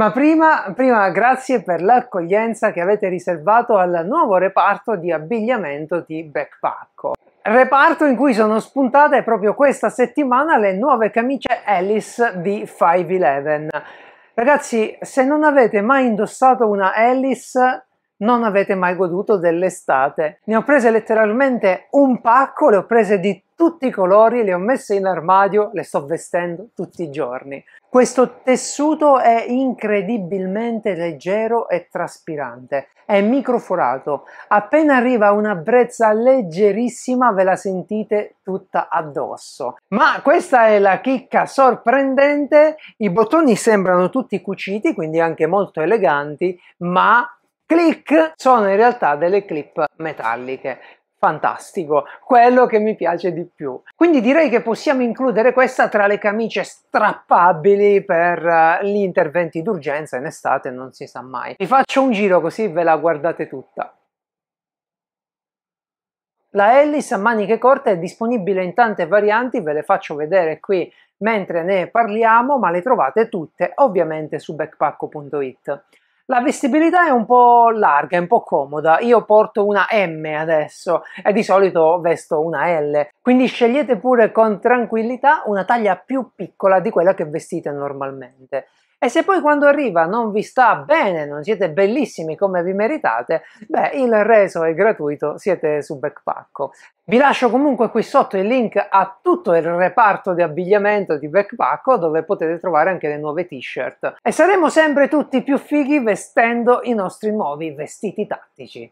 Ma prima, prima grazie per l'accoglienza che avete riservato al nuovo reparto di abbigliamento di Backpacko. Reparto in cui sono spuntate proprio questa settimana le nuove camicie Alice di 5-Eleven. Ragazzi, se non avete mai indossato una Alice, non avete mai goduto dell'estate. Ne ho prese letteralmente un pacco, le ho prese di tutti i colori, le ho messe in armadio, le sto vestendo tutti i giorni. Questo tessuto è incredibilmente leggero e traspirante, è microforato. Appena arriva una brezza leggerissima ve la sentite tutta addosso. Ma questa è la chicca sorprendente, i bottoni sembrano tutti cuciti, quindi anche molto eleganti, ma click sono in realtà delle clip metalliche fantastico, quello che mi piace di più. Quindi direi che possiamo includere questa tra le camicie strappabili per eh, gli interventi d'urgenza in estate, non si sa mai. Vi faccio un giro così ve la guardate tutta. La Ellis a maniche corte è disponibile in tante varianti, ve le faccio vedere qui mentre ne parliamo, ma le trovate tutte ovviamente su backpacko.it. La vestibilità è un po' larga, è un po' comoda. Io porto una M adesso e di solito vesto una L. Quindi scegliete pure con tranquillità una taglia più piccola di quella che vestite normalmente. E se poi quando arriva non vi sta bene, non siete bellissimi come vi meritate, beh, il reso è gratuito, siete su Backpacko. Vi lascio comunque qui sotto il link a tutto il reparto di abbigliamento di Backpacko dove potete trovare anche le nuove t-shirt. E saremo sempre tutti più fighi vestendo i nostri nuovi vestiti tattici.